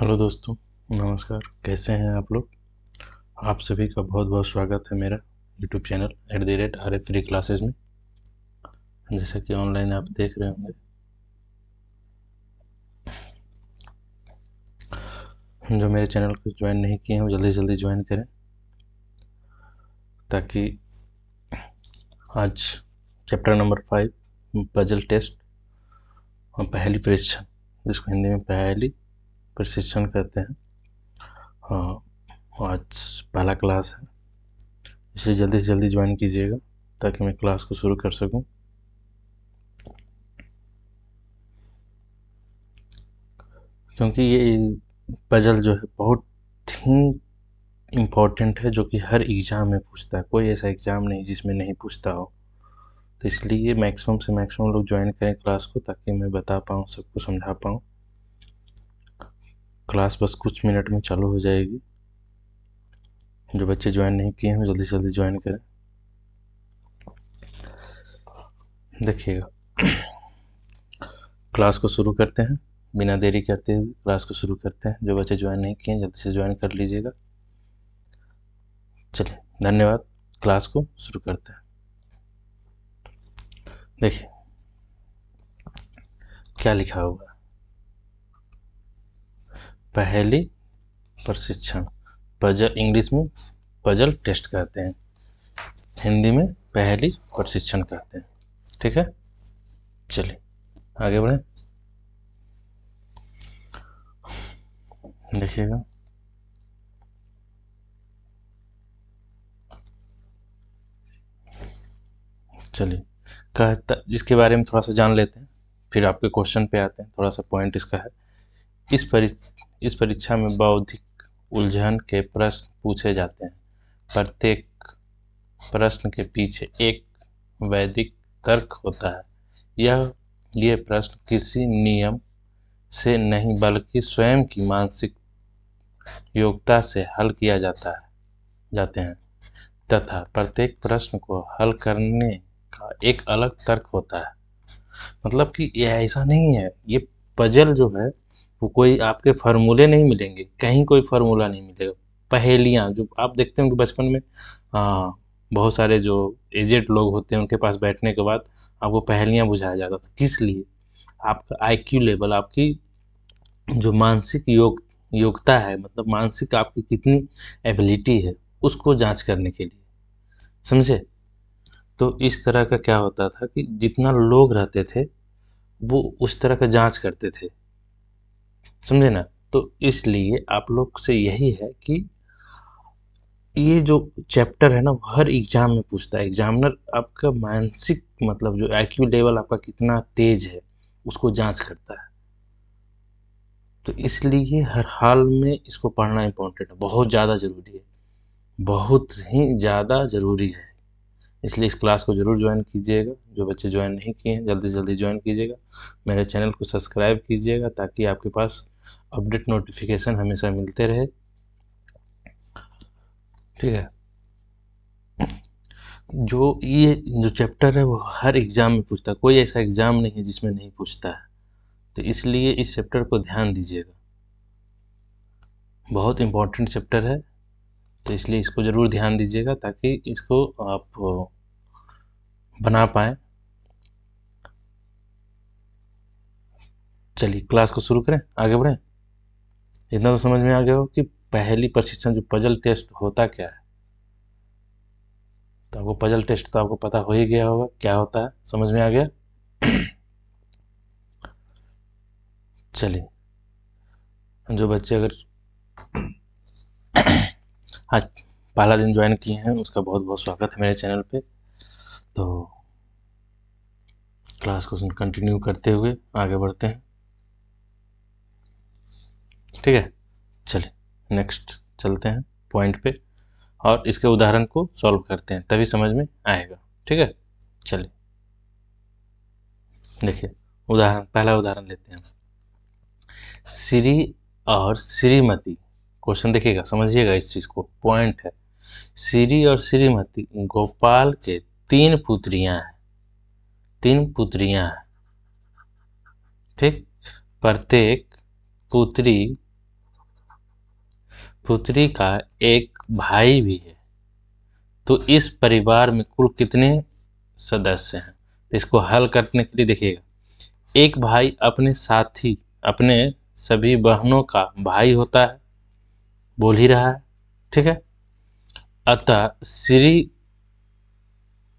hello दोस्तों नमस्कार कैसे हैं आप लोग आप सभी का बहुत बहुत स्वागत है मेरा YouTube channel at the rate R F free classes में जैसा कि ऑनलाइन आप देख रहे होंगे जो मेरे चैनल को ज्वाइन नहीं किए हैं वो जल्दी जल्दी ज्वाइन करें ताकि आज chapter number five puzzle test और पहली परीक्षा जिसको हिंदी में पहली प्रशिक्षण कहते हैं हाँ आज पहला क्लास है इसे जल्दी से जल्दी ज्वाइन कीजिएगा ताकि मैं क्लास को शुरू कर सकूं क्योंकि ये पजल जो है बहुत ही इम्पॉर्टेंट है जो कि हर एग्ज़ाम में पूछता है कोई ऐसा एग्ज़ाम नहीं जिसमें नहीं पूछता हो तो इसलिए मैक्सिमम से मैक्सिमम लोग ज्वाइन करें क्लास को ताकि मैं बता पाऊँ सबको समझा पाऊँ क्लास बस कुछ मिनट में चालू हो जाएगी जो बच्चे ज्वाइन नहीं किए हैं जल्दी से जल्दी ज्वाइन करें देखिएगा क्लास को शुरू करते हैं बिना देरी करते हुए क्लास को शुरू करते हैं जो बच्चे ज्वाइन नहीं किए हैं जल्दी से ज्वाइन कर लीजिएगा चलिए धन्यवाद क्लास को शुरू करते हैं देखिए क्या लिखा होगा पहली प्रशिक्षण पजल इंग्लिश में पजल टेस्ट कहते हैं हिंदी में पहली प्रशिक्षण कहते हैं ठीक है चलिए आगे बढ़े देखिएगा चलिए कहता इसके बारे में थोड़ा सा जान लेते हैं फिर आपके क्वेश्चन पे आते हैं थोड़ा सा पॉइंट इसका है इस परि इस परीक्षा में बौद्धिक उलझन के प्रश्न पूछे जाते हैं प्रत्येक प्रश्न के पीछे एक वैदिक तर्क होता है यह ये प्रश्न किसी नियम से नहीं बल्कि स्वयं की मानसिक योग्यता से हल किया जाता है जाते हैं तथा प्रत्येक प्रश्न को हल करने का एक अलग तर्क होता है मतलब कि यह ऐसा नहीं है ये पजल जो है वो कोई आपके फार्मूले नहीं मिलेंगे कहीं कोई फार्मूला नहीं मिलेगा पहेलियाँ जो आप देखते होंगे बचपन में आ, हाँ, बहुत सारे जो एजेड लोग होते हैं उनके पास बैठने के बाद आपको पहेलियाँ बुझाया जाता था किस लिए आपका आई लेवल आपकी जो मानसिक योग योग्यता है मतलब मानसिक आपकी कितनी एबिलिटी है उसको जांच करने के लिए समझे तो इस तरह का क्या होता था कि जितना लोग रहते थे वो उस तरह का जांच करते थे समझे ना तो इसलिए आप लोग से यही है कि ये जो चैप्टर है ना हर एग्जाम में पूछता है एग्जामिनर आपका मानसिक मतलब जो आईक्यू लेवल आपका कितना तेज है उसको जांच करता है तो इसलिए हर हाल में इसको पढ़ना इम्पोर्टेंट है बहुत ज़्यादा ज़रूरी है बहुत ही ज़्यादा ज़रूरी है इसलिए इस क्लास को ज़रूर ज्वाइन कीजिएगा जो बच्चे ज्वाइन नहीं किए हैं जल्दी से जल्दी ज्वाइन कीजिएगा मेरे चैनल को सब्सक्राइब कीजिएगा ताकि आपके पास अपडेट नोटिफिकेशन हमेशा मिलते रहे ठीक है जो ये जो चैप्टर है वो हर एग्ज़ाम में पूछता है कोई ऐसा एग्ज़ाम नहीं है जिसमें नहीं पूछता है तो इसलिए इस चैप्टर को ध्यान दीजिएगा बहुत इम्पोर्टेंट चैप्टर है तो इसलिए इसको ज़रूर ध्यान दीजिएगा ताकि इसको आप बना पाए चलिए क्लास को शुरू करें आगे बढ़ें इतना तो समझ में आ गया हो कि पहली प्रशिक्षण जो पजल टेस्ट होता क्या है तो आपको पजल टेस्ट तो आपको पता हो ही गया होगा क्या होता है समझ में आ गया चलिए जो बच्चे अगर आज पहला दिन ज्वाइन किए हैं उसका बहुत बहुत स्वागत है मेरे चैनल पे तो क्लास को कंटिन्यू करते हुए आगे बढ़ते हैं ठीक है चलिए नेक्स्ट चलते हैं पॉइंट पे और इसके उदाहरण को सॉल्व करते हैं तभी समझ में आएगा ठीक है चलिए देखिए उदाहरण पहला उदाहरण लेते हैं श्री और श्रीमती क्वेश्चन देखिएगा समझिएगा इस चीज़ को पॉइंट है श्री और श्रीमती गोपाल के तीन पुत्रियां हैं तीन पुत्रियां हैं ठीक प्रत्येक पुत्री पुत्री का एक भाई भी है तो इस परिवार में कुल कितने सदस्य हैं तो इसको हल करने के लिए देखिएगा एक भाई अपने साथी अपने सभी बहनों का भाई होता है बोल ही रहा है ठीक है अतः श्री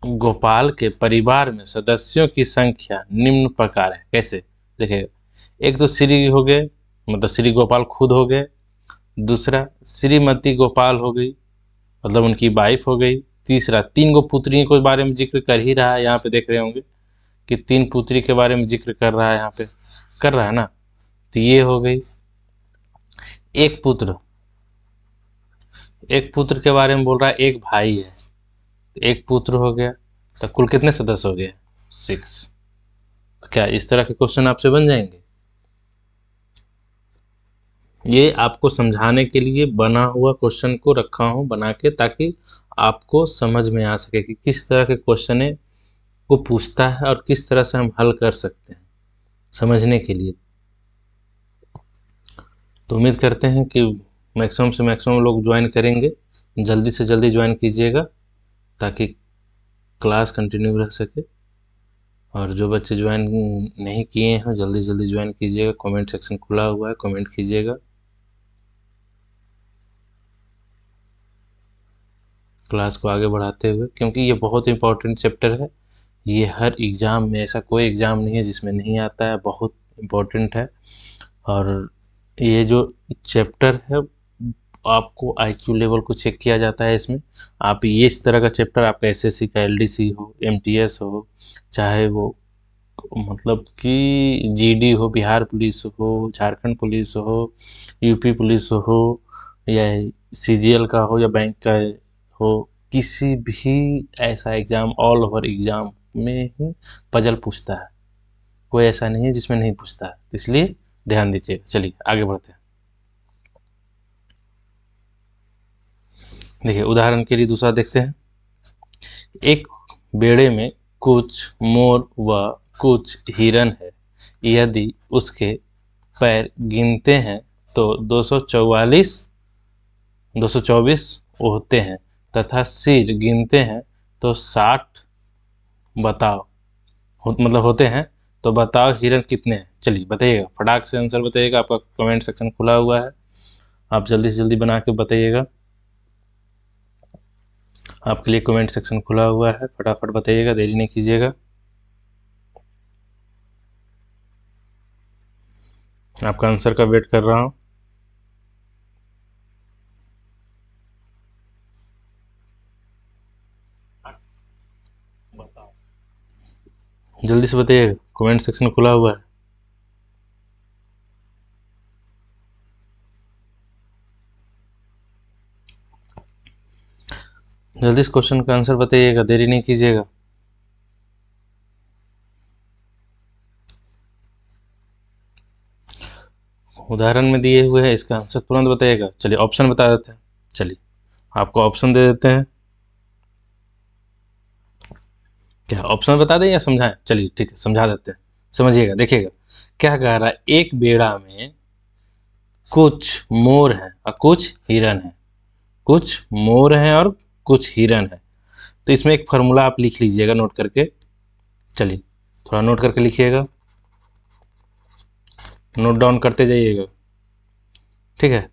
गोपाल के परिवार में सदस्यों की संख्या निम्न प्रकार है कैसे देखिएगा एक तो श्री हो गए मतलब श्री गोपाल खुद हो गए दूसरा श्रीमती गोपाल हो गई मतलब उनकी वाइफ हो गई तीसरा तीन गो पुत्रियों के बारे में जिक्र कर ही रहा है यहाँ पे देख रहे होंगे कि तीन पुत्री के बारे में जिक्र कर रहा है यहाँ पे कर रहा है ना तो ये हो गई एक पुत्र एक पुत्र के बारे में बोल रहा है एक भाई है एक पुत्र हो गया तो कुल कितने सदस्य हो गए सिक्स तो क्या इस तरह के क्वेश्चन आपसे बन जाएंगे ये आपको समझाने के लिए बना हुआ क्वेश्चन को रखा हूँ बना के ताकि आपको समझ में आ सके कि किस तरह के क्वेश्चन को पूछता है और किस तरह से हम हल कर सकते हैं समझने के लिए तो उम्मीद करते हैं कि मैक्सिमम से मैक्सिमम लोग ज्वाइन करेंगे जल्दी से जल्दी ज्वाइन कीजिएगा ताकि क्लास कंटिन्यू रह सके और जो बच्चे ज्वाइन नहीं किए हैं जल्दी जल्दी ज्वाइन कीजिएगा कमेंट सेक्शन खुला हुआ है कमेंट कीजिएगा क्लास को आगे बढ़ाते हुए क्योंकि ये बहुत इंपॉर्टेंट चैप्टर है ये हर एग्ज़ाम में ऐसा कोई एग्ज़ाम नहीं है जिसमें नहीं आता है बहुत इम्पोर्टेंट है और ये जो चैप्टर है आपको आईक्यू लेवल को चेक किया जाता है इसमें आप ये इस तरह का चैप्टर आपका एसएससी का एलडीसी हो एमटीएस हो चाहे वो मतलब कि जीडी हो बिहार पुलिस हो झारखंड पुलिस हो यूपी पुलिस हो या सीजीएल का हो या बैंक का आपको किसी भी ऐसा एग्ज़ाम ऑल ओवर एग्ज़ाम में ही पजल पूछता है कोई ऐसा नहीं है जिसमें नहीं पूछता है तो इसलिए ध्यान दीजिए चलिए आगे बढ़ते हैं देखिए उदाहरण के लिए दूसरा देखते हैं एक बेड़े में कुछ मोर व कुछ हिरन है यदि उसके पैर गिनते हैं तो दो 224 होते हैं तथा सिर गिनते हैं तो साठ बताओ हो, मतलब होते हैं तो बताओ हिरन कितने हैं चलिए बताइएगा फटाक से आंसर बताइएगा आपका कमेंट सेक्शन खुला हुआ है आप जल्दी से जल्दी बना के बताइएगा आपके लिए कमेंट सेक्शन खुला हुआ है फटाफट बताइएगा देरी नहीं कीजिएगा आपका आंसर का वेट कर रहा हूँ जल्दी से बताइए कमेंट सेक्शन खुला हुआ है जल्दी से क्वेश्चन का आंसर बताइएगा देरी नहीं कीजिएगा उदाहरण में दिए हुए हैं इसका आंसर तुरंत बताइएगा चलिए ऑप्शन बता देते हैं चलिए आपको ऑप्शन दे देते हैं क्या ऑप्शन बता दें या समझाएं चलिए ठीक है समझा देते हैं समझिएगा देखिएगा क्या कह रहा है एक बेड़ा में कुछ मोर है और कुछ हिरन है कुछ मोर है और कुछ हिरन है तो इसमें एक फार्मूला आप लिख लीजिएगा नोट करके चलिए थोड़ा नोट करके लिखिएगा नोट डाउन करते जाइएगा ठीक है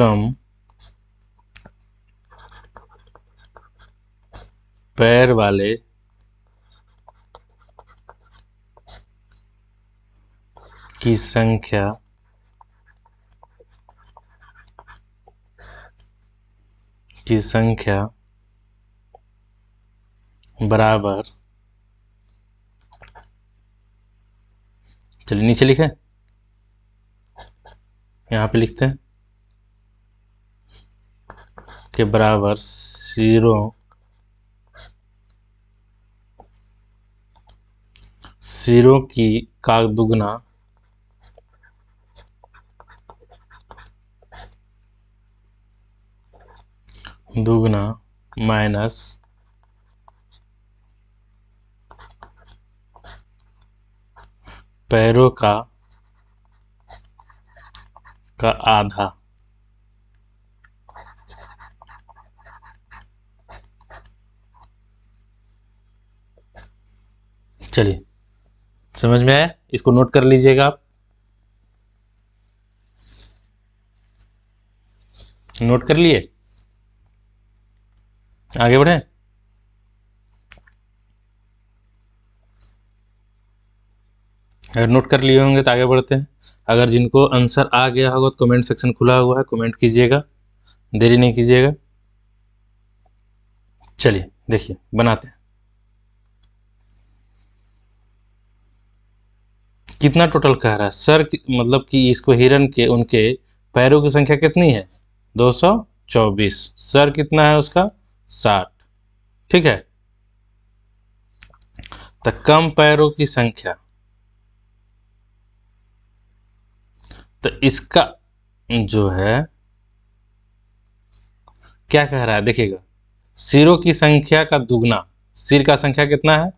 कम पैर वाले की संख्या की संख्या बराबर चलिए नीचे लिखे यहां पे लिखते हैं के बराबर जीरो जीरो की का दुगना दुगना माइनस पैरों का का आधा चलिए समझ में आया इसको नोट कर लीजिएगा आप नोट कर लिए आगे बढ़े अगर नोट कर लिए होंगे तो आगे बढ़ते हैं अगर जिनको आंसर आ गया होगा तो कमेंट सेक्शन खुला हुआ है कमेंट कीजिएगा देरी नहीं कीजिएगा चलिए देखिए बनाते हैं कितना टोटल कह रहा है सर मतलब कि इसको हिरन के उनके पैरों की संख्या कितनी है 224 सर कितना है उसका साठ ठीक है तो कम पैरों की संख्या तो इसका जो है क्या कह रहा है देखिएगा सिरों की संख्या का दुगना सिर का संख्या कितना है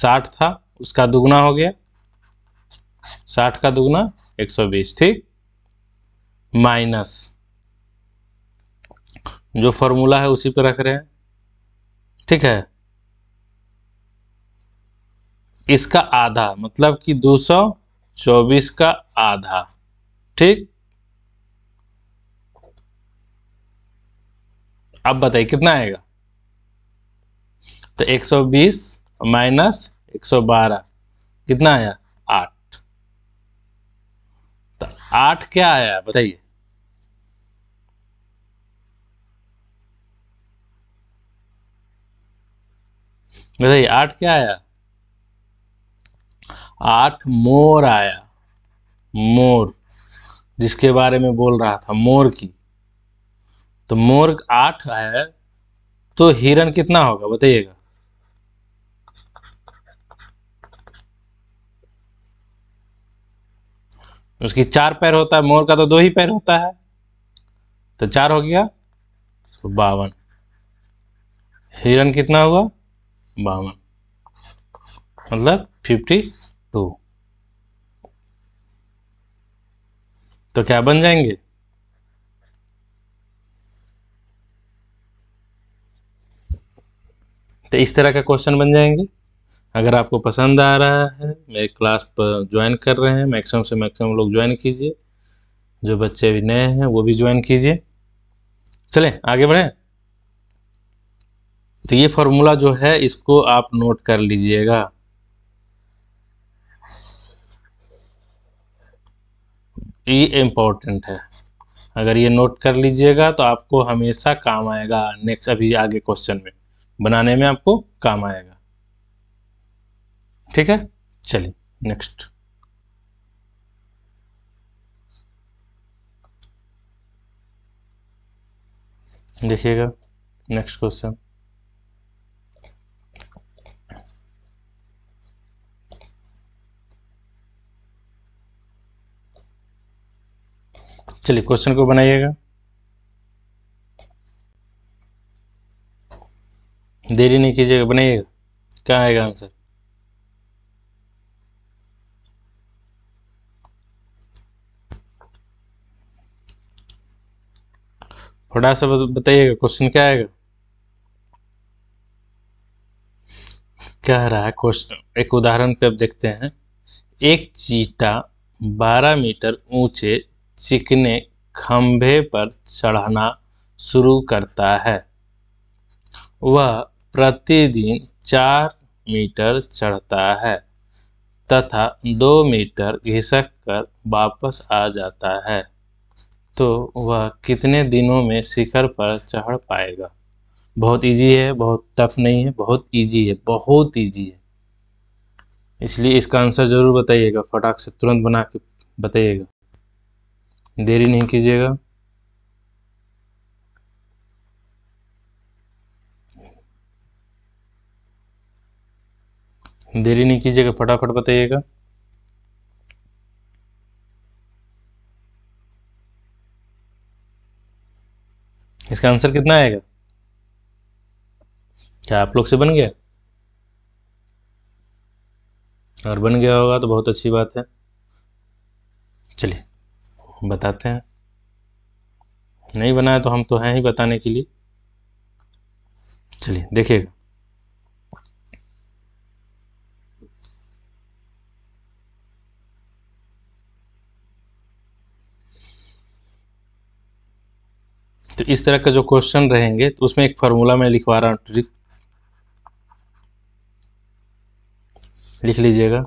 साठ था उसका दुगना हो गया साठ का दुगना एक सौ बीस ठीक माइनस जो फॉर्मूला है उसी पर रख रहे हैं ठीक है इसका आधा मतलब कि 224 का आधा ठीक अब बताइए कितना आएगा तो 120 माइनस 112 कितना आया आठ तो आठ क्या आया बताइए बताइए आठ क्या आया आठ मोर आया मोर जिसके बारे में बोल रहा था मोर की तो मोर आठ आया तो हिरन कितना होगा बताइएगा उसकी चार पैर होता है मोर का तो दो ही पैर होता है तो चार हो गया तो बावन हिरन कितना हुआ बावन मतलब फिफ्टी टू तो क्या बन जाएंगे तो इस तरह का क्वेश्चन बन जाएंगे अगर आपको पसंद आ रहा है मेरे क्लास पर ज्वाइन कर रहे हैं मैक्सिमम से मैक्सिमम लोग ज्वाइन कीजिए जो बच्चे भी नए हैं वो भी ज्वाइन कीजिए चले आगे बढ़ें तो ये फॉर्मूला जो है इसको आप नोट कर लीजिएगा ये इम्पोर्टेंट है अगर ये नोट कर लीजिएगा तो आपको हमेशा काम आएगा नेक्स्ट अभी आगे क्वेश्चन में बनाने में आपको काम आएगा ठीक है चलिए नेक्स्ट देखिएगा नेक्स्ट क्वेश्चन चलिए क्वेश्चन को बनाइएगा देरी नहीं कीजिएगा बनाइएगा क्या आएगा आंसर थोड़ा सा बताइएगा क्वेश्चन क्या आएगा कह रहा है क्वेश्चन एक उदाहरण पे अब देखते हैं एक चीटा 12 मीटर ऊंचे चिकने खंभे पर चढ़ना शुरू करता है वह प्रतिदिन चार मीटर चढ़ता है तथा दो मीटर घिसक कर वापस आ जाता है तो वह कितने दिनों में शिखर पर चढ़ पाएगा बहुत इजी है बहुत टफ नहीं है बहुत इजी है बहुत इजी है इसलिए इसका आंसर ज़रूर बताइएगा फटाक से तुरंत बना के बताइएगा देरी नहीं कीजिएगा देरी नहीं कीजिएगा फटाफट बताइएगा इसका आंसर कितना आएगा क्या आप लोग से बन गया और बन गया होगा तो बहुत अच्छी बात है चलिए बताते हैं नहीं बनाया तो हम तो हैं ही बताने के लिए चलिए देखिएगा तो इस तरह का जो क्वेश्चन रहेंगे तो उसमें एक फॉर्मूला मैं लिखवा रहा हूँ लिख लीजिएगा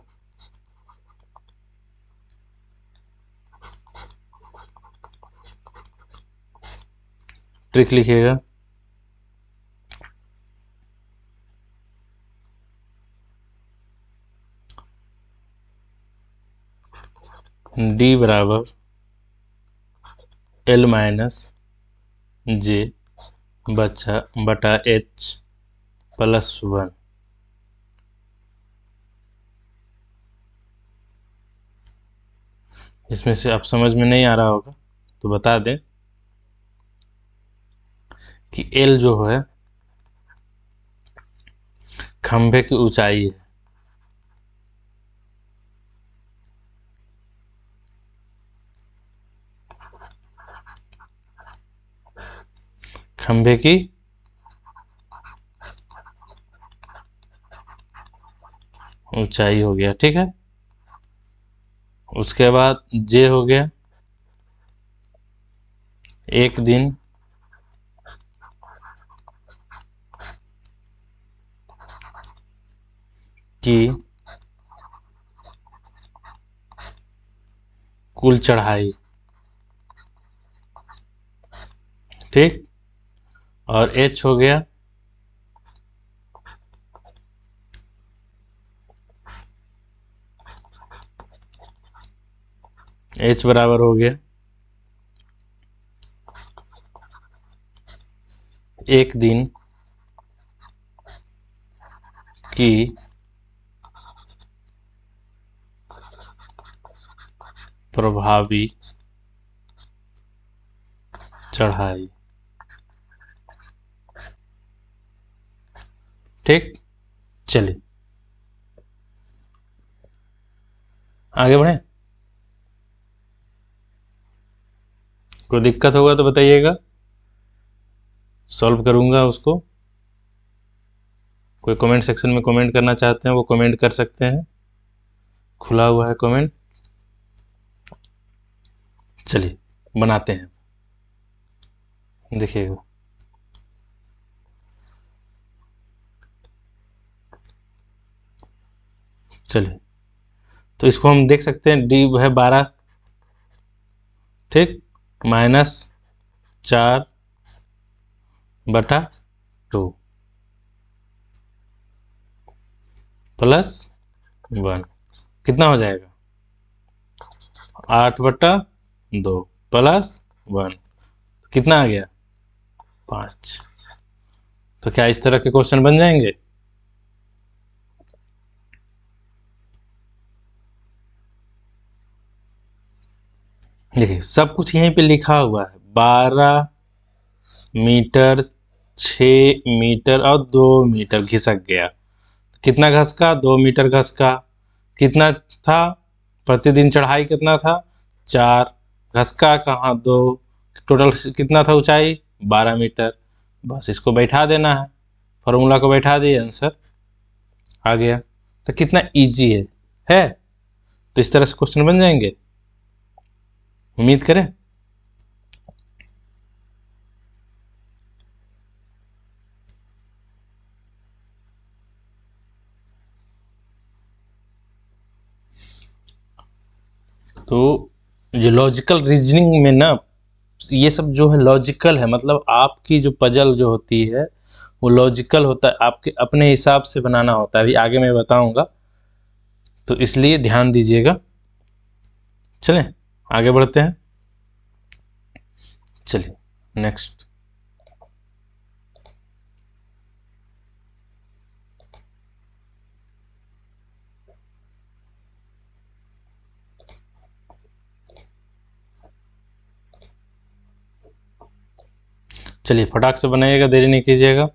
ट्रिक लिखिएगा डी बराबर एल माइनस जे बच्चा बटा एच प्लस वन इसमें से आप समझ में नहीं आ रहा होगा तो बता दें कि एल जो है खंभे की ऊंचाई है खंभे की ऊंचाई हो गया ठीक है उसके बाद जे हो गया एक दिन की कुल चढ़ाई ठीक और एच हो गया एच बराबर हो गया एक दिन की प्रभावी चढ़ाई ठीक चलिए आगे बढ़े कोई दिक्कत होगा तो बताइएगा सॉल्व करूंगा उसको कोई कमेंट सेक्शन में कमेंट करना चाहते हैं वो कमेंट कर सकते हैं खुला हुआ है कमेंट चलिए बनाते हैं देखिए चलिए तो इसको हम देख सकते हैं डी है बारह ठीक माइनस चार बटा टू प्लस वन कितना हो जाएगा आठ बटा दो प्लस वन तो कितना आ गया पाँच तो क्या इस तरह के क्वेश्चन बन जाएंगे देखिए सब कुछ यहीं पे लिखा हुआ है बारह मीटर छ मीटर और दो मीटर घिसक गया कितना घसका दो मीटर घसका कितना था प्रतिदिन चढ़ाई कितना था चार घसका कहाँ दो टोटल कितना था ऊंचाई 12 मीटर बस इसको बैठा देना है फॉर्मूला को बैठा दिए आंसर आ गया तो कितना इजी है है तो इस तरह से क्वेश्चन बन जाएंगे उम्मीद करें तो जो लॉजिकल रीजनिंग में ना ये सब जो है लॉजिकल है मतलब आपकी जो पजल जो होती है वो लॉजिकल होता है आपके अपने हिसाब से बनाना होता है अभी आगे मैं बताऊंगा तो इसलिए ध्यान दीजिएगा चलें आगे बढ़ते हैं चलिए नेक्स्ट चलिए फटाक से बनाइएगा देरी नहीं कीजिएगा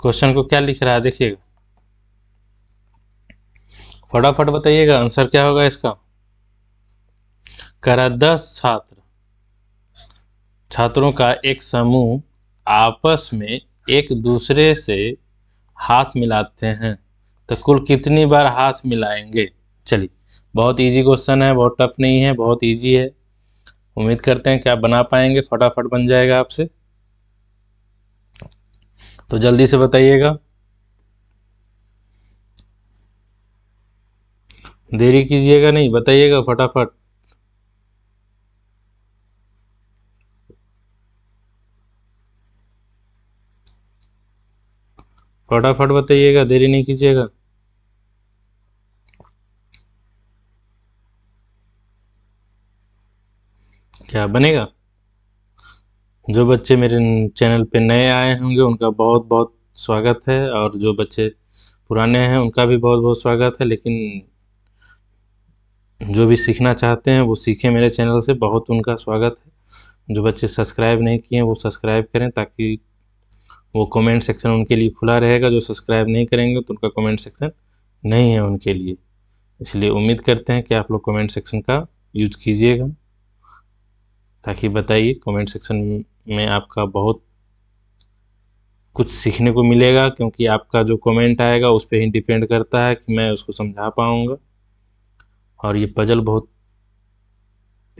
क्वेश्चन को क्या लिख रहा है देखिएगा फटाफट बताइएगा आंसर क्या होगा इसका करा दस छात्र छात्रों का एक समूह आपस में एक दूसरे से हाथ मिलाते हैं तो कुल कितनी बार हाथ मिलाएंगे चलिए बहुत इजी क्वेश्चन है बहुत टफ नहीं है बहुत इजी है उम्मीद करते हैं कि आप बना पाएंगे फटाफट बन जाएगा आपसे तो जल्दी से बताइएगा देरी कीजिएगा नहीं बताइएगा फटाफट फटाफट बताइएगा देरी नहीं कीजिएगा क्या बनेगा जो बच्चे मेरे चैनल पे नए आए होंगे उनका बहुत बहुत स्वागत है और जो बच्चे पुराने हैं उनका भी बहुत बहुत स्वागत है लेकिन जो भी सीखना चाहते हैं वो सीखें मेरे चैनल से बहुत उनका स्वागत है जो बच्चे सब्सक्राइब नहीं किए हैं वो सब्सक्राइब करें ताकि वो कमेंट सेक्शन उनके लिए खुला रहेगा जो सब्सक्राइब नहीं करेंगे तो उनका कमेंट सेक्शन नहीं है उनके लिए इसलिए उम्मीद करते हैं कि आप लोग कमेंट सेक्शन का यूज कीजिएगा ताकि बताइए कमेंट सेक्शन में आपका बहुत कुछ सीखने को मिलेगा क्योंकि आपका जो कमेंट आएगा उस पर ही डिपेंड करता है कि मैं उसको समझा पाऊँगा और ये पजल बहुत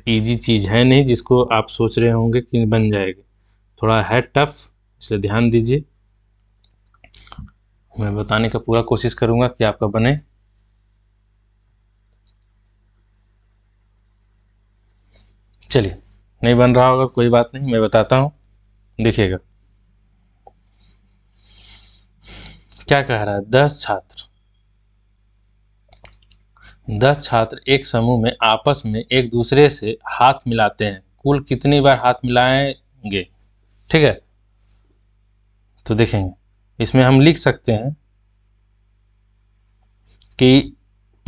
इजी चीज़ है नहीं जिसको आप सोच रहे होंगे कि बन जाएगी थोड़ा है टफ इसलिए ध्यान दीजिए मैं बताने का पूरा कोशिश करूँगा कि आपका बने चलिए नहीं बन रहा होगा कोई बात नहीं मैं बताता हूँ देखिएगा क्या कह रहा है दस छात्र दस छात्र एक समूह में आपस में एक दूसरे से हाथ मिलाते हैं कुल कितनी बार हाथ मिलाएंगे ठीक है तो देखेंगे इसमें हम लिख सकते हैं कि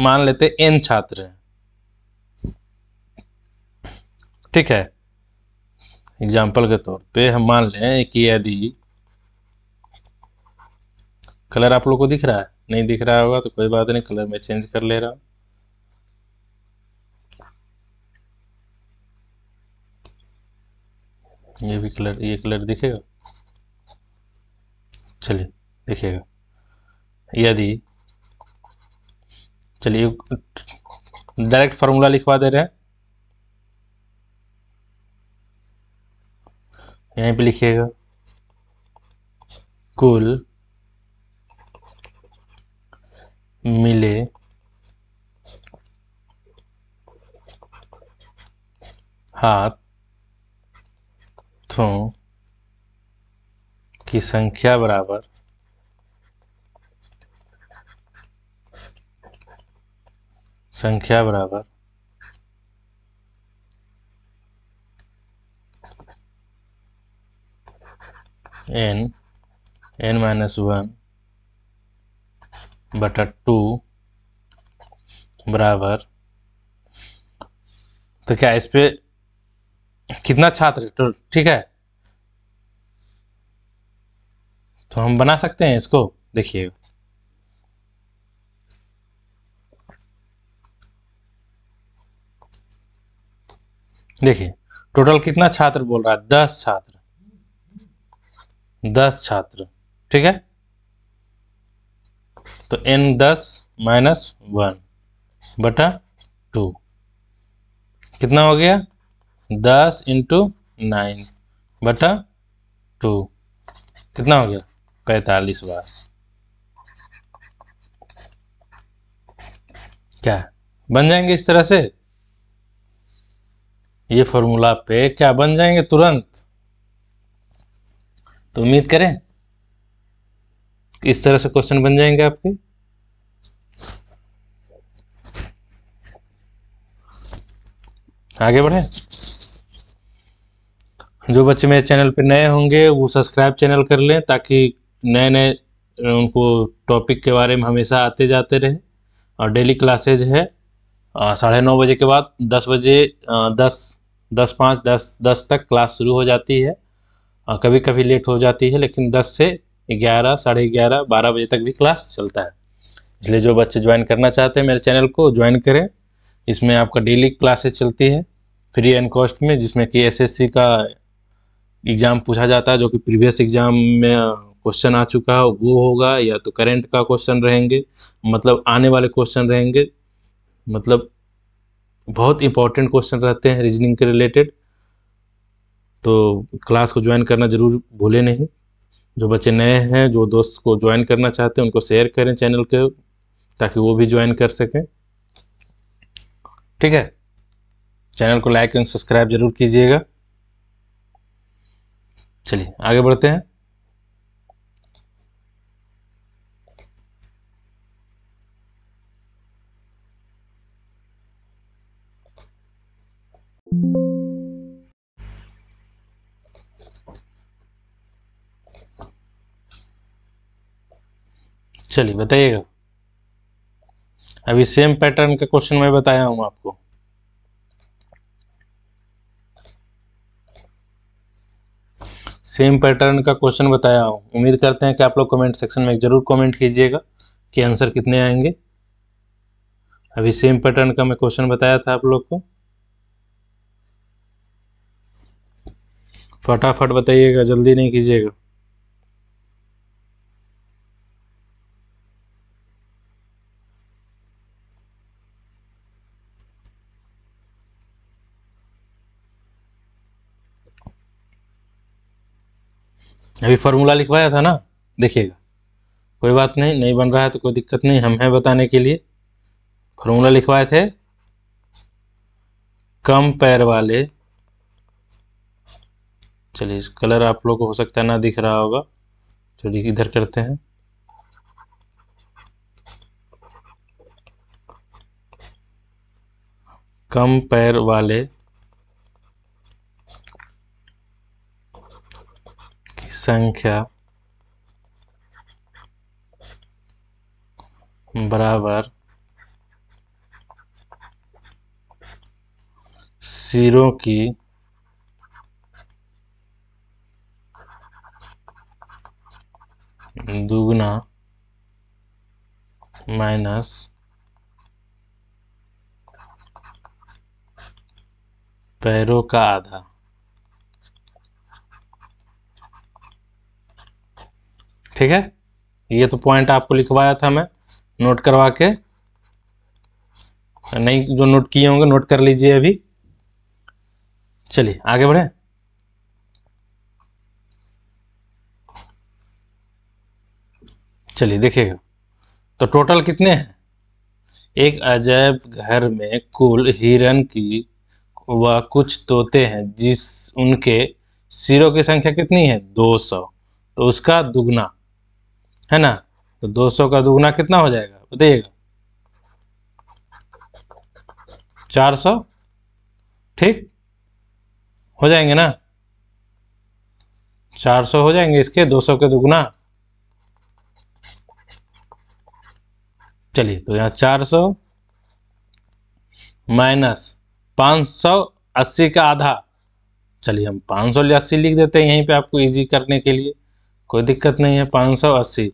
मान लेते एन छात्र हैं ठीक है एग्जाम्पल के तौर पे हम मान लें कि यदि कलर आप लोग को दिख रहा है नहीं दिख रहा होगा तो कोई बात नहीं कलर में चेंज कर ले रहा हूँ ये भी कलर ये कलर दिखेगा चलिए दिखेगा यदि चलिए डायरेक्ट फार्मूला लिखवा दे रहे हैं यहीं पे लिखिएगा कुल मिले हाथों की संख्या बराबर संख्या बराबर n n minus 1 बटा टू बराबर तो क्या इस पे कितना छात्र तो ठीक है तो हम बना सकते हैं इसको देखिए देखिए टोटल कितना छात्र बोल रहा है दस छात्र दस छात्र ठीक है तो एन दस माइनस वन बटा टू कितना हो गया दस इंटू नाइन बटा टू कितना हो गया पैतालीस बार क्या बन जाएंगे इस तरह से ये फॉर्मूला पे क्या बन जाएंगे तुरंत तो उम्मीद करें इस तरह से क्वेश्चन बन जाएंगे आपके आगे बढ़े जो बच्चे मेरे चैनल पर नए होंगे वो सब्सक्राइब चैनल कर लें ताकि नए नए उनको टॉपिक के बारे में हमेशा आते जाते रहे और डेली क्लासेज है साढ़े नौ बजे के बाद दस बजे दस दस पाँच दस दस तक क्लास शुरू हो जाती है कभी कभी लेट हो जाती है लेकिन 10 से 11 साढ़े ग्यारह बारह बजे तक भी क्लास चलता है इसलिए जो बच्चे ज्वाइन करना चाहते हैं मेरे चैनल को ज्वाइन करें इसमें आपका डेली क्लासेस चलती है फ्री एंड कॉस्ट में जिसमें कि एसएससी का एग्ज़ाम पूछा जाता है जो कि प्रीवियस एग्ज़ाम में क्वेश्चन आ चुका है वो होगा या तो करेंट का क्वेश्चन रहेंगे मतलब आने वाले क्वेश्चन रहेंगे मतलब बहुत इंपॉर्टेंट क्वेश्चन रहते हैं रीजनिंग के रिलेटेड तो क्लास को ज्वाइन करना ज़रूर भूलें नहीं जो बच्चे नए हैं जो दोस्त को ज्वाइन करना चाहते हैं उनको शेयर करें चैनल के ताकि वो भी ज्वाइन कर सकें ठीक है चैनल को लाइक एंड सब्सक्राइब जरूर कीजिएगा चलिए आगे बढ़ते हैं चलिए बताइएगा अभी सेम पैटर्न का क्वेश्चन मैं बताया हूं आपको सेम पैटर्न का क्वेश्चन बताया हूं उम्मीद करते हैं कि आप लोग कमेंट सेक्शन में जरूर कमेंट कीजिएगा कि आंसर कितने आएंगे अभी सेम पैटर्न का मैं क्वेश्चन बताया था आप लोग को फटाफट बताइएगा जल्दी नहीं कीजिएगा अभी फार्मूला लिखवाया था ना देखिएगा कोई बात नहीं नहीं बन रहा है तो कोई दिक्कत नहीं हम हैं बताने के लिए फार्मूला लिखवाए थे कम पैर वाले चलिए इस कलर आप लोग को हो सकता है ना दिख रहा होगा चलिए इधर करते हैं कम पैर वाले संख्या बराबर सिरों की दुगना माइनस पैरों का आधा ठीक है ये तो पॉइंट आपको लिखवाया था मैं नोट करवा के नहीं जो नोट किए होंगे नोट कर लीजिए अभी चलिए आगे बढ़े चलिए देखिएगा तो टोटल कितने हैं एक अजैब घर में कुल हिरन की व कुछ तोते हैं जिस उनके सिरों की संख्या कितनी है 200 तो उसका दुगना है ना तो 200 का दुगुना कितना हो जाएगा बताइएगा 400 ठीक हो जाएंगे ना 400 हो जाएंगे इसके 200 के दुगुना चलिए तो यहाँ 400 माइनस 580 का आधा चलिए हम सौ लिख देते हैं यहीं पे आपको इजी करने के लिए कोई दिक्कत नहीं है पाँच सौ अस्सी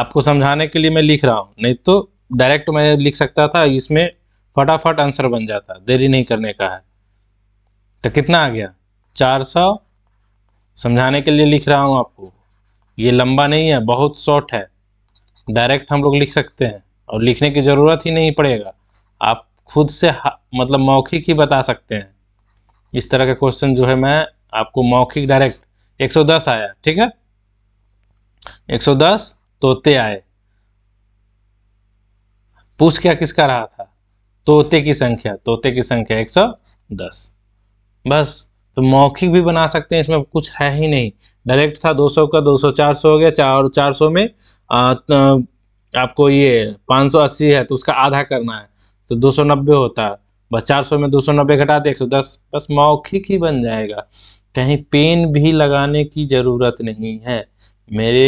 आपको समझाने के लिए मैं लिख रहा हूँ नहीं तो डायरेक्ट मैं लिख सकता था इसमें फटाफट आंसर बन जाता देरी नहीं करने का है तो कितना आ गया चार सौ समझाने के लिए लिख रहा हूँ आपको ये लंबा नहीं है बहुत शॉर्ट है डायरेक्ट हम लोग लिख सकते हैं और लिखने की ज़रूरत ही नहीं पड़ेगा आप खुद से मतलब मौखिक ही बता सकते हैं इस तरह का क्वेश्चन जो है मैं आपको मौखिक डायरेक्ट 110 आया ठीक है 110 तोते आए पूछ क्या किसका रहा था तोते की संख्या तोते की संख्या 110 बस तो मौखिक भी बना सकते हैं इसमें कुछ है ही नहीं डायरेक्ट था 200 का 200 400 हो गया चार चार सौ में आ, तो आपको ये 580 है तो उसका आधा करना है तो 290 होता है बस सौ में 290 घटा दे दस बस मौखिक ही बन जाएगा कहीं पेन भी लगाने की ज़रूरत नहीं है मेरे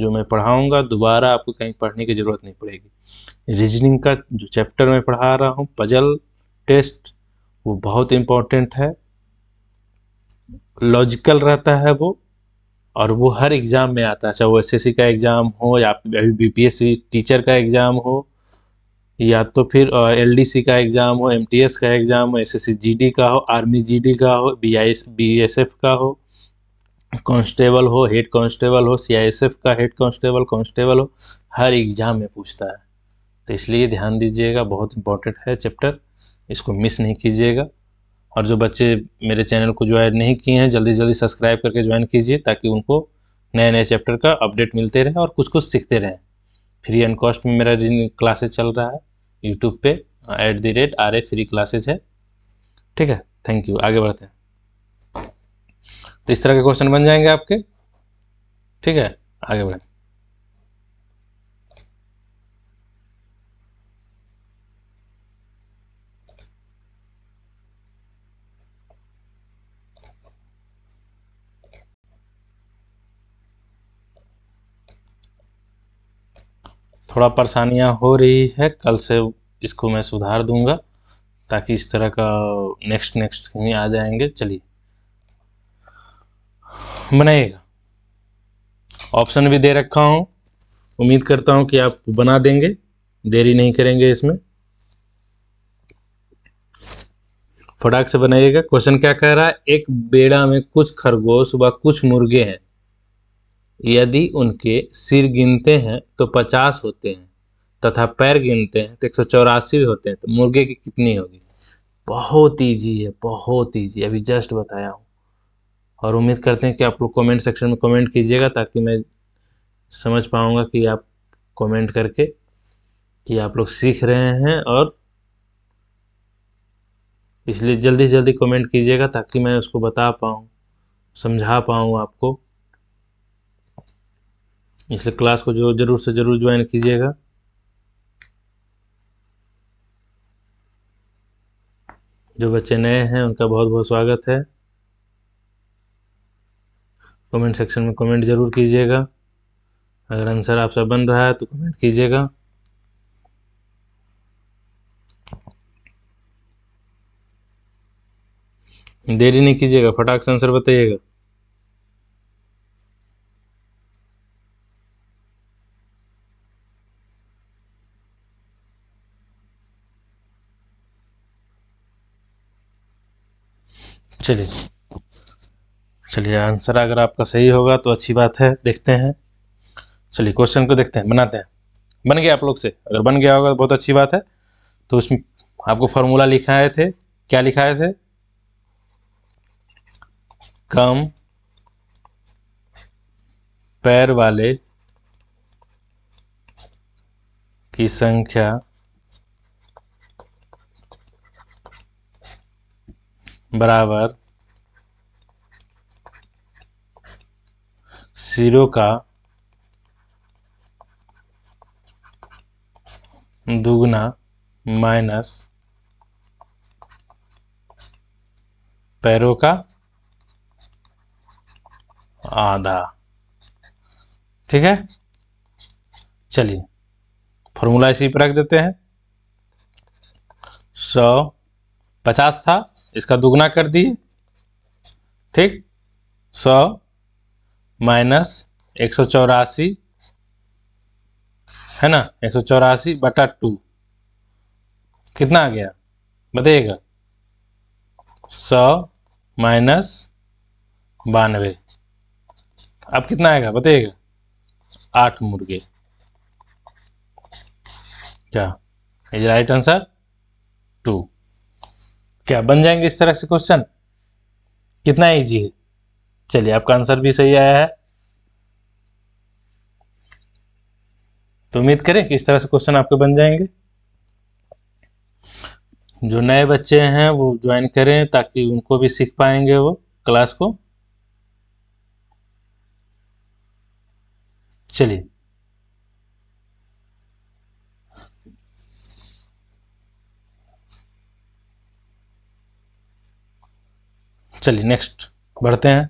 जो मैं पढ़ाऊँगा दोबारा आपको कहीं पढ़ने की ज़रूरत नहीं पड़ेगी रीजनिंग का जो चैप्टर मैं पढ़ा रहा हूँ पजल टेस्ट वो बहुत इम्पोर्टेंट है लॉजिकल रहता है वो और वो हर एग्ज़ाम में आता है चाहे वो एस का एग्ज़ाम हो या अभी बीपीएससी टीचर का एग्ज़ाम हो या तो फिर एलडीसी का एग्ज़ाम हो एमटीएस का एग्ज़ाम हो एसएससी जीडी का हो आर्मी जीडी का हो बीआईएस बीएसएफ का हो कांस्टेबल हो हेड कांस्टेबल हो सीआईएसएफ का हेड कांस्टेबल कांस्टेबल हो हर एग्जाम में पूछता है तो इसलिए ध्यान दीजिएगा बहुत इंपॉर्टेंट है चैप्टर इसको मिस नहीं कीजिएगा और जो बच्चे मेरे चैनल को ज्वाइन नहीं किए हैं जल्दी जल्दी सब्सक्राइब करके ज्वाइन कीजिए ताकि उनको नए नए चैप्टर का अपडेट मिलते रहे और कुछ कुछ सीखते रहें फ्री एंड कॉस्ट में मेरा जिन क्लासेज चल रहा है यूट्यूब पे at the rate R A free classes है ठीक है थैंक यू आगे बढ़ते हैं तो इस तरह के क्वेश्चन बन जाएंगे आपके ठीक है आगे बढ़ें थोड़ा परेशानियाँ हो रही है कल से इसको मैं सुधार दूंगा ताकि इस तरह का नेक्स्ट नेक्स्ट में आ जाएंगे चलिए बनाइएगा ऑप्शन भी दे रखा हूँ उम्मीद करता हूँ कि आप बना देंगे देरी नहीं करेंगे इसमें फटाक से बनाइएगा क्वेश्चन क्या कह रहा है एक बेड़ा में कुछ खरगोश व कुछ मुर्गे हैं यदि उनके सिर गिनते हैं तो पचास होते हैं तथा पैर गिनते हैं तो एक सौ चौरासी होते हैं तो मुर्गे की कितनी होगी बहुत ईजी है बहुत ईजी अभी जस्ट बताया हूँ और उम्मीद करते हैं कि आप लोग कमेंट सेक्शन में कमेंट कीजिएगा ताकि मैं समझ पाऊँगा कि आप कमेंट करके कि आप लोग सीख रहे हैं और इसलिए जल्दी से जल्दी कमेंट कीजिएगा ताकि मैं उसको बता पाऊँ समझा पाऊँ आपको इसलिए क्लास को जो ज़रूर से ज़रूर ज्वाइन कीजिएगा जो बच्चे नए हैं उनका बहुत बहुत स्वागत है कमेंट सेक्शन में कमेंट ज़रूर कीजिएगा अगर आंसर आपसे बन रहा है तो कमेंट कीजिएगा देरी नहीं कीजिएगा फटाक से आंसर बताइएगा चलिए चलिए आंसर अगर आपका सही होगा तो अच्छी बात है देखते हैं चलिए क्वेश्चन को देखते हैं बनाते हैं बन गया आप लोग से अगर बन गया होगा तो बहुत अच्छी बात है तो उसमें आपको फॉर्मूला लिखाए थे क्या लिखाए थे कम पैर वाले की संख्या बराबर जीरो का दुगना माइनस पैरों का आधा ठीक है चलिए फॉर्मूला इसी पर रख देते हैं सौ पचास था इसका दुगना कर दिए ठीक सौ माइनस एक सौ चौरासी है ना एक सौ चौरासी बटा टू कितना आ गया बताइएगा सौ माइनस बानवे अब कितना आएगा बताइएगा आठ मुर्गे क्या इज राइट आंसर टू क्या बन जाएंगे इस तरह से क्वेश्चन कितना इजी है चलिए आपका आंसर भी सही आया है तो उम्मीद करें कि इस तरह से क्वेश्चन आपके बन जाएंगे जो नए बच्चे हैं वो ज्वाइन करें ताकि उनको भी सीख पाएंगे वो क्लास को चलिए चलिए नेक्स्ट बढ़ते हैं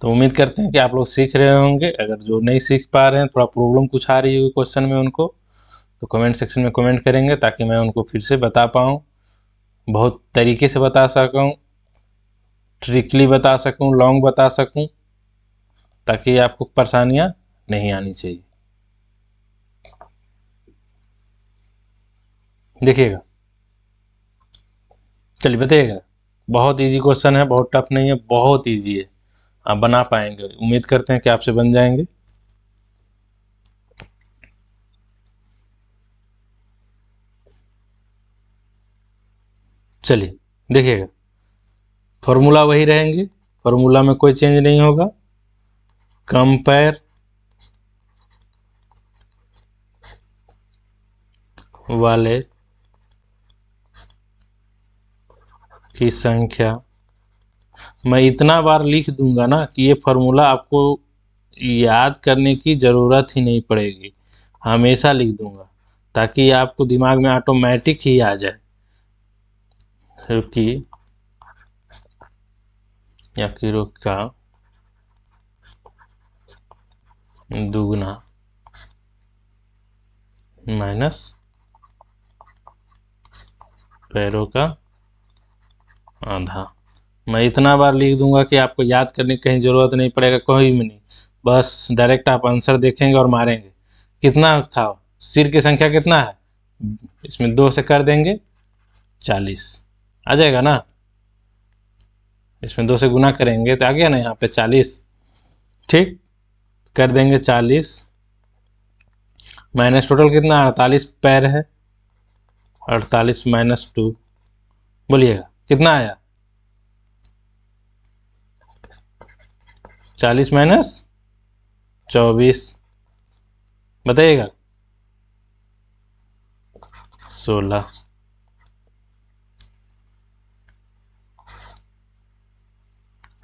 तो उम्मीद करते हैं कि आप लोग सीख रहे होंगे अगर जो नहीं सीख पा रहे हैं थोड़ा प्रॉब्लम कुछ आ रही होगी क्वेश्चन में उनको तो कमेंट सेक्शन में कमेंट करेंगे ताकि मैं उनको फिर से बता पाऊँ बहुत तरीके से बता सकूँ ट्रिकली बता सकूँ लॉन्ग बता सकूँ ताकि आपको परेशानियाँ नहीं आनी चाहिए देखिएगा चलिए बताइएगा बहुत इजी क्वेश्चन है बहुत टफ नहीं है बहुत इजी है बना पाएंगे उम्मीद करते हैं कि आपसे बन जाएंगे चलिए देखिएगा फॉर्मूला वही रहेंगे फॉर्मूला में कोई चेंज नहीं होगा कंपेयर वाले की संख्या मैं इतना बार लिख दूंगा ना कि ये फार्मूला आपको याद करने की ज़रूरत ही नहीं पड़ेगी हमेशा लिख दूंगा ताकि आपको दिमाग में ऑटोमेटिक ही आ जाए क्योंकि या कि का दुगना माइनस पैरों का आधा मैं इतना बार लिख दूंगा कि आपको याद करने की कहीं ज़रूरत नहीं पड़ेगा कोई भी नहीं बस डायरेक्ट आप आंसर देखेंगे और मारेंगे कितना था सिर की संख्या कितना है इसमें दो से कर देंगे चालीस आ जाएगा ना इसमें दो से गुना करेंगे तो आ गया ना यहाँ पे चालीस ठीक कर देंगे चालीस माइनस टोटल कितना अड़तालीस पैर है अड़तालीस माइनस टू बोलिएगा कितना आया चालीस माइनस चौबीस बताइएगा सोलह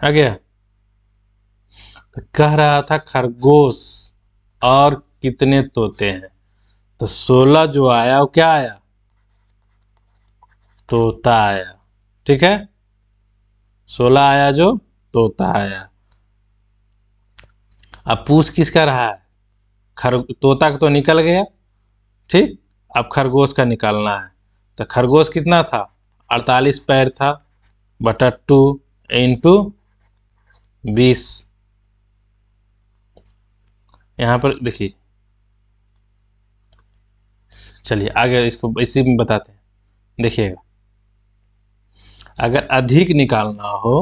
आ गया तो कह रहा था खरगोश और कितने तोते हैं तो सोलह जो आया वो क्या आया तोता आया ठीक है सोलह आया जो तोता आया अब पूछ किसका रहा है खर तोता का तो निकल गया ठीक अब खरगोश का निकालना है तो खरगोश कितना था 48 पैर था बटा टू इंटू बीस यहाँ पर देखिए चलिए आगे इसको इसी में बताते हैं देखिएगा अगर अधिक निकालना हो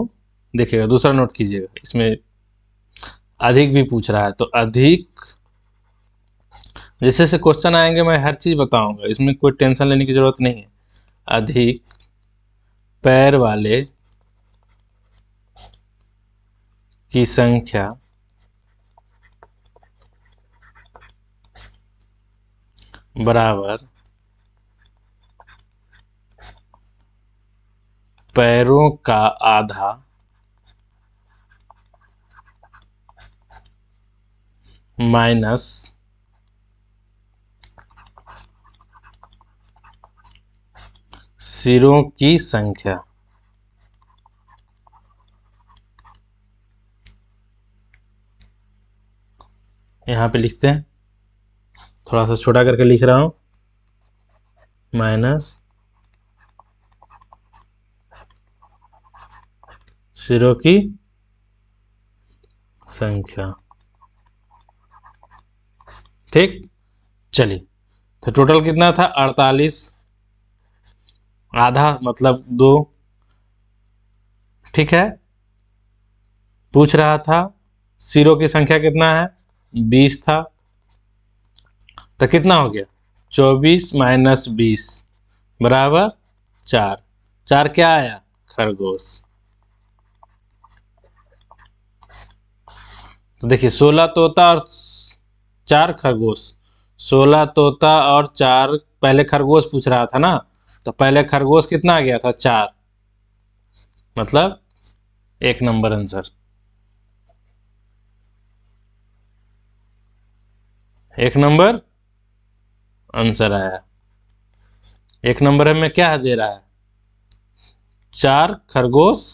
देखिएगा दूसरा नोट कीजिएगा इसमें अधिक भी पूछ रहा है तो अधिक जैसे जैसे क्वेश्चन आएंगे मैं हर चीज़ बताऊंगा इसमें कोई टेंशन लेने की ज़रूरत नहीं है अधिक पैर वाले की संख्या बराबर पैरों का आधा minus सिरों की संख्या यहां पे लिखते हैं थोड़ा सा छोटा करके लिख रहा हूं माइनस सिरों की संख्या ठीक चलिए तो टोटल कितना था अड़तालीस आधा मतलब दो ठीक है पूछ रहा था सिरों की संख्या कितना है बीस था तो कितना हो गया चौबीस माइनस बीस बराबर चार चार क्या आया खरगोश तो देखिए सोलह तोता और चार खरगोश सोलह तोता और चार पहले खरगोश पूछ रहा था ना तो पहले खरगोश कितना आ गया था चार मतलब एक नंबर आंसर एक नंबर आंसर आया एक नंबर में क्या दे रहा है चार खरगोश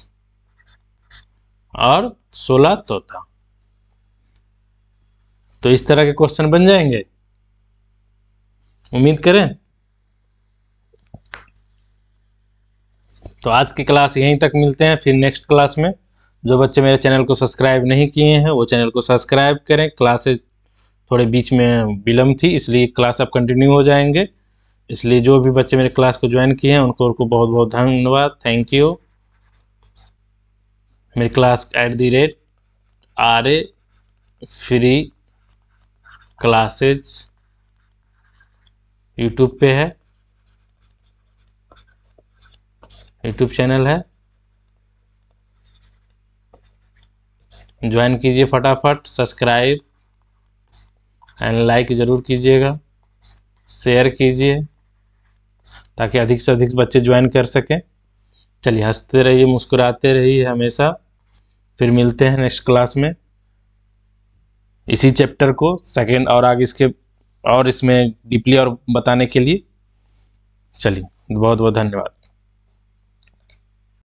और सोलह तोता तो इस तरह के क्वेश्चन बन जाएंगे उम्मीद करें तो आज की क्लास यहीं तक मिलते हैं फिर नेक्स्ट क्लास में जो बच्चे मेरे चैनल को सब्सक्राइब नहीं किए हैं वो चैनल को सब्सक्राइब करें क्लासेज थोड़े बीच में विलम्ब थी इसलिए क्लास अब कंटिन्यू हो जाएंगे इसलिए जो भी बच्चे मेरे क्लास को ज्वाइन किए हैं उनको उनको बहुत बहुत धन्यवाद थैंक यू मेरी class at the rate R A free classes YouTube पे है यूट्यूब चैनल है ज्वाइन कीजिए फटाफट सब्सक्राइब एंड लाइक ज़रूर कीजिएगा शेयर कीजिए ताकि अधिक से अधिक बच्चे ज्वाइन कर सकें चलिए हंसते रहिए मुस्कुराते रहिए हमेशा फिर मिलते हैं नेक्स्ट क्लास में इसी चैप्टर को सेकेंड और आगे इसके और इसमें डीपली और बताने के लिए चलिए बहुत बहुत धन्यवाद